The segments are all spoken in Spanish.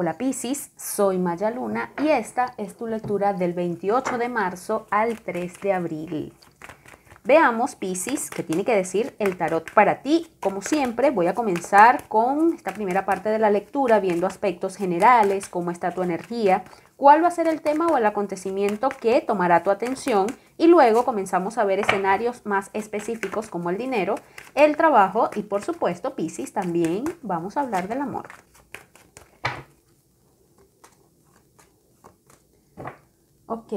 Hola Piscis, soy Maya Luna y esta es tu lectura del 28 de marzo al 3 de abril. Veamos Piscis qué tiene que decir el tarot para ti. Como siempre voy a comenzar con esta primera parte de la lectura viendo aspectos generales, cómo está tu energía, cuál va a ser el tema o el acontecimiento que tomará tu atención y luego comenzamos a ver escenarios más específicos como el dinero, el trabajo y por supuesto Piscis también vamos a hablar del amor. Ok,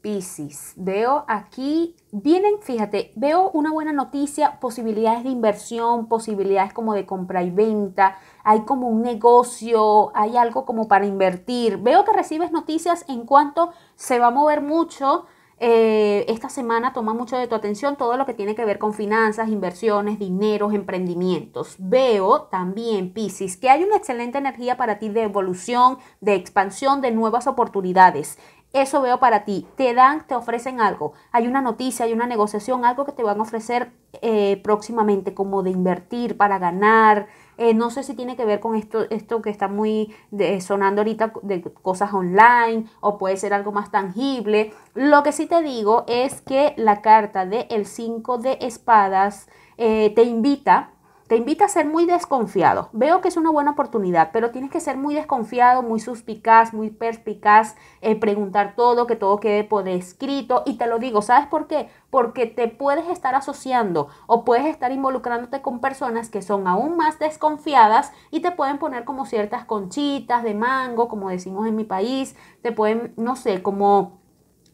Pisces, veo aquí, vienen, fíjate, veo una buena noticia, posibilidades de inversión, posibilidades como de compra y venta, hay como un negocio, hay algo como para invertir. Veo que recibes noticias en cuanto se va a mover mucho. Eh, esta semana toma mucho de tu atención todo lo que tiene que ver con finanzas, inversiones, dineros, emprendimientos. Veo también, Pisces, que hay una excelente energía para ti de evolución, de expansión, de nuevas oportunidades. Eso veo para ti. Te dan, te ofrecen algo. Hay una noticia, hay una negociación, algo que te van a ofrecer eh, próximamente, como de invertir para ganar. Eh, no sé si tiene que ver con esto, esto que está muy sonando ahorita de cosas online o puede ser algo más tangible. Lo que sí te digo es que la carta del el 5 de espadas eh, te invita te invita a ser muy desconfiado. Veo que es una buena oportunidad, pero tienes que ser muy desconfiado, muy suspicaz, muy perspicaz, eh, preguntar todo, que todo quede por escrito. Y te lo digo, ¿sabes por qué? Porque te puedes estar asociando o puedes estar involucrándote con personas que son aún más desconfiadas y te pueden poner como ciertas conchitas de mango, como decimos en mi país, te pueden, no sé, como...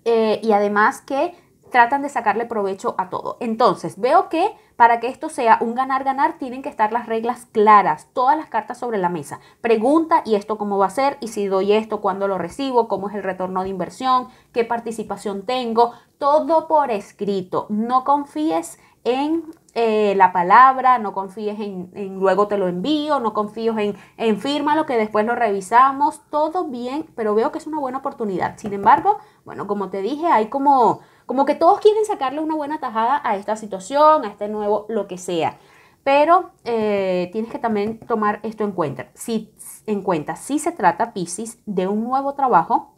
Eh, y además que tratan de sacarle provecho a todo. Entonces, veo que para que esto sea un ganar-ganar, tienen que estar las reglas claras, todas las cartas sobre la mesa. Pregunta, ¿y esto cómo va a ser? ¿Y si doy esto, cuándo lo recibo? ¿Cómo es el retorno de inversión? ¿Qué participación tengo? Todo por escrito. No confíes en eh, la palabra, no confíes en, luego te lo envío, no confíes en, en lo que después lo revisamos, todo bien, pero veo que es una buena oportunidad. Sin embargo, bueno, como te dije, hay como como que todos quieren sacarle una buena tajada a esta situación, a este nuevo, lo que sea. Pero eh, tienes que también tomar esto en cuenta. Si, en cuenta, si se trata, Pisces, de un nuevo trabajo,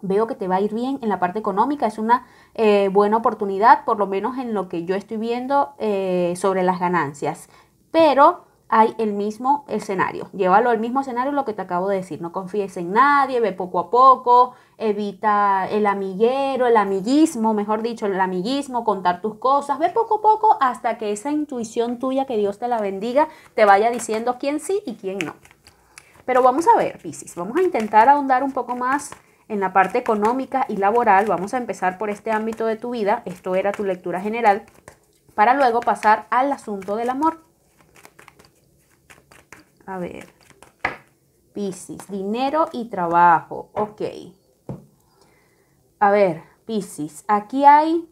veo que te va a ir bien en la parte económica, es una eh, buena oportunidad, por lo menos en lo que yo estoy viendo eh, sobre las ganancias. Pero hay el mismo escenario. Llévalo al mismo escenario lo que te acabo de decir. No confíes en nadie, ve poco a poco, evita el amiguero, el amiguismo, mejor dicho, el amiguismo, contar tus cosas. Ve poco a poco hasta que esa intuición tuya, que Dios te la bendiga, te vaya diciendo quién sí y quién no. Pero vamos a ver, Piscis, vamos a intentar ahondar un poco más en la parte económica y laboral. Vamos a empezar por este ámbito de tu vida. Esto era tu lectura general. Para luego pasar al asunto del amor. A ver. Piscis, dinero y trabajo. Ok. A ver, Piscis, aquí hay,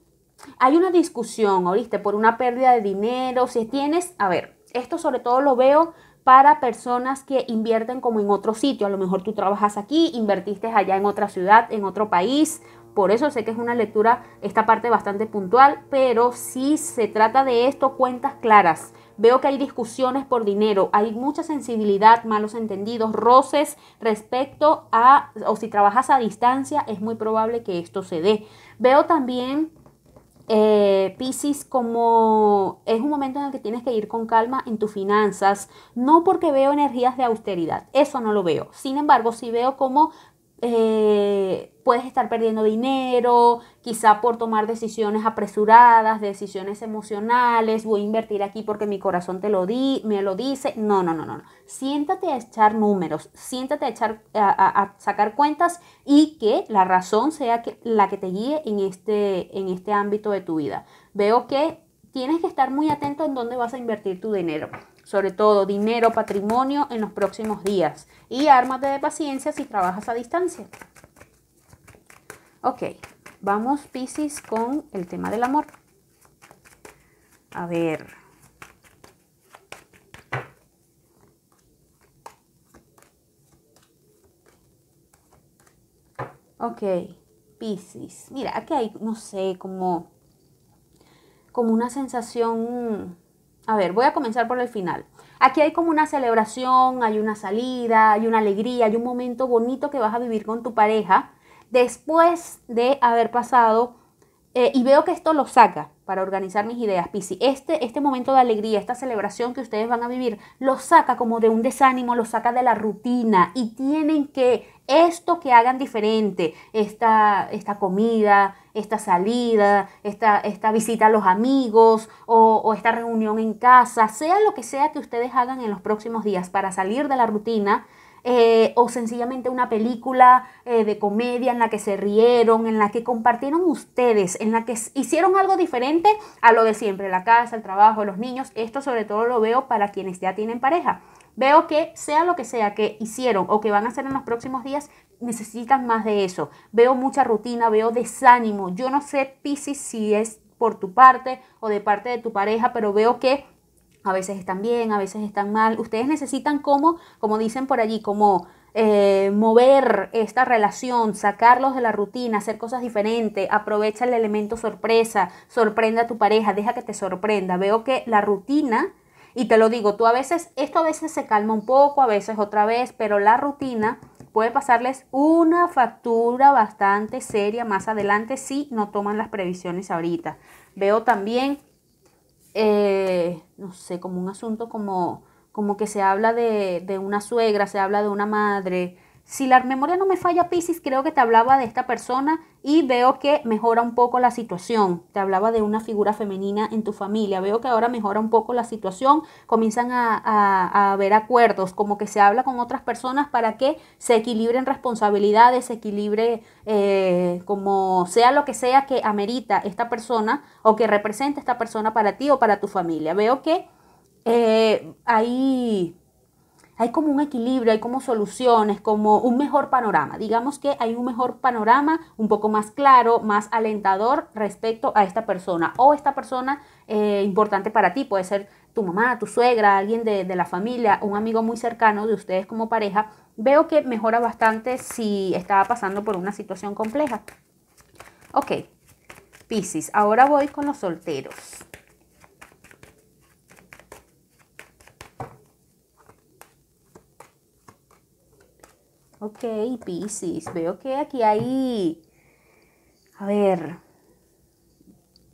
hay una discusión, ¿oíste? Por una pérdida de dinero. Si tienes, a ver, esto sobre todo lo veo para personas que invierten como en otro sitio. A lo mejor tú trabajas aquí, invertiste allá en otra ciudad, en otro país. Por eso sé que es una lectura, esta parte bastante puntual, pero si se trata de esto, cuentas claras Veo que hay discusiones por dinero, hay mucha sensibilidad, malos entendidos, roces respecto a, o si trabajas a distancia, es muy probable que esto se dé. Veo también Pisces eh, Piscis, como es un momento en el que tienes que ir con calma en tus finanzas, no porque veo energías de austeridad, eso no lo veo. Sin embargo, sí veo como eh, puedes estar perdiendo dinero, quizá por tomar decisiones apresuradas, decisiones emocionales, voy a invertir aquí porque mi corazón te lo di, me lo dice. No, no, no, no. Siéntate a echar números, siéntate a, echar, a, sacar cuentas y que la razón sea la que te guíe en este, en este ámbito de tu vida. Veo que tienes que estar muy atento en dónde vas a invertir tu dinero sobre todo dinero, patrimonio en los próximos días. Y ármate de paciencia si trabajas a distancia. Ok, vamos Pisces con el tema del amor. A ver. Ok, Pisces. Mira, aquí hay, no sé, como, como una sensación a ver, voy a comenzar por el final. Aquí hay como una celebración, hay una salida, hay una alegría, hay un momento bonito que vas a vivir con tu pareja después de haber pasado, eh, y veo que esto lo saca, para organizar mis ideas, Pisi. Este, este momento de alegría, esta celebración que ustedes van a vivir, lo saca como de un desánimo, lo saca de la rutina y tienen que esto que hagan diferente, esta, esta comida, esta salida, esta, esta visita a los amigos o, esta reunión en casa, sea lo que sea que ustedes hagan en los próximos días para salir de la rutina, eh, o sencillamente una película eh, de comedia en la que se rieron, en la que compartieron ustedes, en la que hicieron algo diferente a lo de siempre, la casa, el trabajo, los niños. Esto sobre todo lo veo para quienes ya tienen pareja. Veo que sea lo que sea que hicieron o que van a hacer en los próximos días, necesitan más de eso. Veo mucha rutina, veo desánimo. Yo no sé, Pisces, si es por tu parte o de parte de tu pareja, pero veo que a veces están bien, a veces están mal. Ustedes necesitan como, como dicen por allí, como eh, mover esta relación, sacarlos de la rutina, hacer cosas diferentes, aprovecha el elemento sorpresa, sorprenda a tu pareja, deja que te sorprenda. Veo que la rutina, y te lo digo, tú a veces, esto a veces se calma un poco, a veces otra vez, pero la rutina puede pasarles una factura bastante seria más adelante si no toman las previsiones ahorita. Veo también eh, no sé, como un asunto como, como que se habla de, de, una suegra, se habla de una madre, si la memoria no me falla, Pisces, creo que te hablaba de esta persona y veo que mejora un poco la situación. Te hablaba de una figura femenina en tu familia. Veo que ahora mejora un poco la situación. Comienzan a, haber acuerdos, como que se habla con otras personas para que se equilibren responsabilidades, se equilibre eh, como sea lo que sea que amerita esta persona o que represente esta persona para ti o para tu familia. Veo que ahí eh, hay hay como un equilibrio, hay como soluciones, como un mejor panorama. Digamos que hay un mejor panorama un poco más claro, más alentador respecto a esta persona o esta persona eh, importante para ti. Puede ser tu mamá, tu suegra, alguien de, de la familia, un amigo muy cercano de ustedes como pareja. Veo que mejora bastante si estaba pasando por una situación compleja. Ok, Pisces, ahora voy con los solteros. Ok, Pisces, veo que aquí hay, a ver,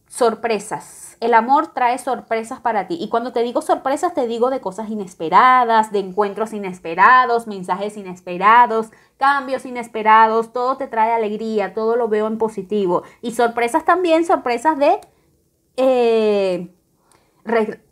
sorpresas. El amor trae sorpresas para ti. Y cuando te digo sorpresas, te digo de cosas inesperadas, de encuentros inesperados, mensajes inesperados, cambios inesperados. Todo te trae alegría, todo lo veo en positivo. Y sorpresas también, sorpresas de eh,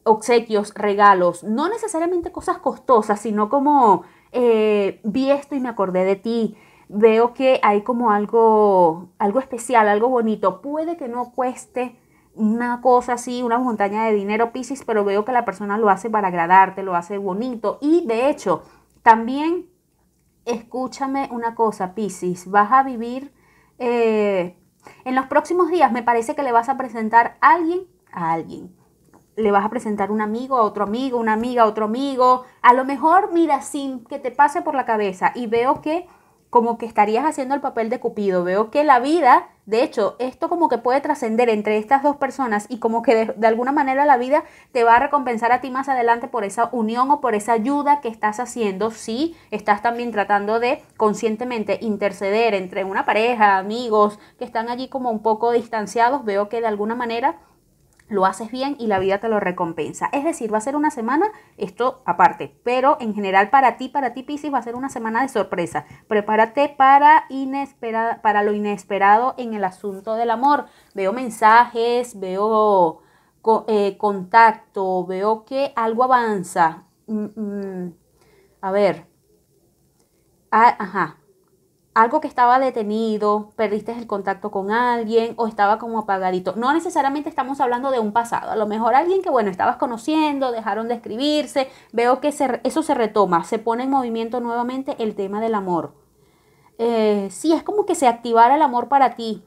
obsequios, regalos. No necesariamente cosas costosas, sino como eh, vi esto y me acordé de ti, veo que hay como algo, algo especial, algo bonito, puede que no cueste una cosa así, una montaña de dinero, Pisces, pero veo que la persona lo hace para agradarte, lo hace bonito y de hecho, también escúchame una cosa, Pisces, vas a vivir... Eh, en los próximos días me parece que le vas a presentar a alguien a alguien le vas a presentar un amigo a otro amigo, una amiga a otro amigo. A lo mejor, mira, sin que te pase por la cabeza y veo que como que estarías haciendo el papel de Cupido. Veo que la vida, de hecho, esto como que puede trascender entre estas dos personas y como que de, alguna manera la vida te va a recompensar a ti más adelante por esa unión o por esa ayuda que estás haciendo si estás también tratando de conscientemente interceder entre una pareja, amigos que están allí como un poco distanciados. Veo que de alguna manera lo haces bien y la vida te lo recompensa. Es decir, va a ser una semana, esto aparte, pero en general para ti, para ti Pisces, va a ser una semana de sorpresa. Prepárate para, para lo inesperado en el asunto del amor. Veo mensajes, veo eh, contacto, veo que algo avanza. Mm, mm. a ver. Ah, ajá, algo que estaba detenido, perdiste el contacto con alguien o estaba como apagadito. No necesariamente estamos hablando de un pasado, a lo mejor alguien que, bueno, estabas conociendo, dejaron de escribirse, veo que eso se retoma, se pone en movimiento nuevamente el tema del amor. Eh, sí, es como que se activara el amor para ti,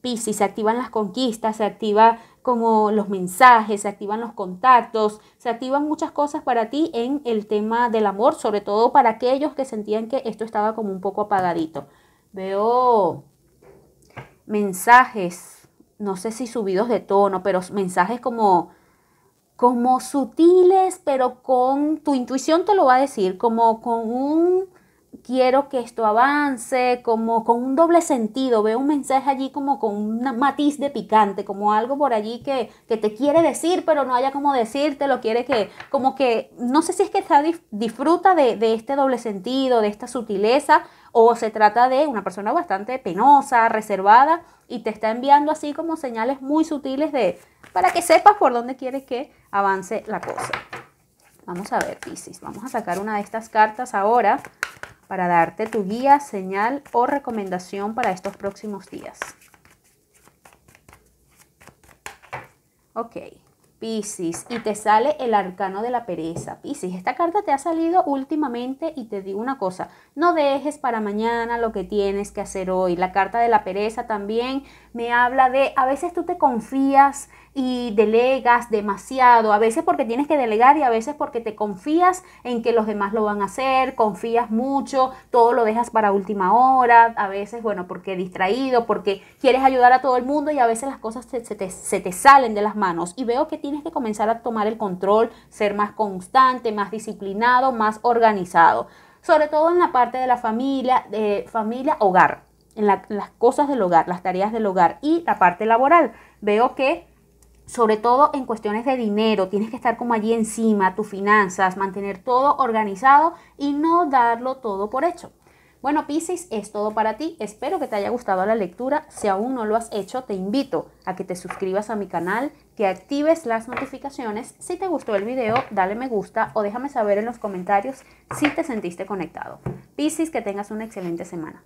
Piscis, se activan las conquistas, se activa como los mensajes, se activan los contactos, se activan muchas cosas para ti en el tema del amor, sobre todo para aquellos que sentían que esto estaba como un poco apagadito. Veo mensajes, no sé si subidos de tono, pero mensajes como como sutiles, pero con tu intuición te lo va a decir, como con un quiero que esto avance, como con un doble sentido, veo un mensaje allí como con un matiz de picante, como algo por allí que, te quiere decir, pero no haya como decirte, lo quiere que, como que, no sé si es que está, disfruta de, este doble sentido, de esta sutileza, o se trata de una persona bastante penosa, reservada, y te está enviando así como señales muy sutiles de, para que sepas por dónde quieres que avance la cosa. Vamos a ver, Pisces, vamos a sacar una de estas cartas ahora para darte tu guía, señal o recomendación para estos próximos días. Ok, Pisces. y te sale el arcano de la pereza. Pisces, esta carta te ha salido últimamente y te digo una cosa, no dejes para mañana lo que tienes que hacer hoy. La carta de la pereza también me habla de, a veces tú te confías y delegas demasiado, a veces porque tienes que delegar y a veces porque te confías en que los demás lo van a hacer, confías mucho, todo lo dejas para última hora, a veces, bueno, porque distraído, porque quieres ayudar a todo el mundo y a veces las cosas se, te, salen de las manos y veo que tienes que comenzar a tomar el control, ser más constante, más disciplinado, más organizado, sobre todo en la parte de la familia, de familia, hogar. en las cosas del hogar, las tareas del hogar y la parte laboral. Veo que sobre todo en cuestiones de dinero, tienes que estar como allí encima, tus finanzas, mantener todo organizado y no darlo todo por hecho. Bueno, Piscis, es todo para ti. Espero que te haya gustado la lectura. Si aún no lo has hecho, te invito a que te suscribas a mi canal, que actives las notificaciones. Si te gustó el video, dale me gusta o déjame saber en los comentarios si te sentiste conectado. Piscis, que tengas una excelente semana.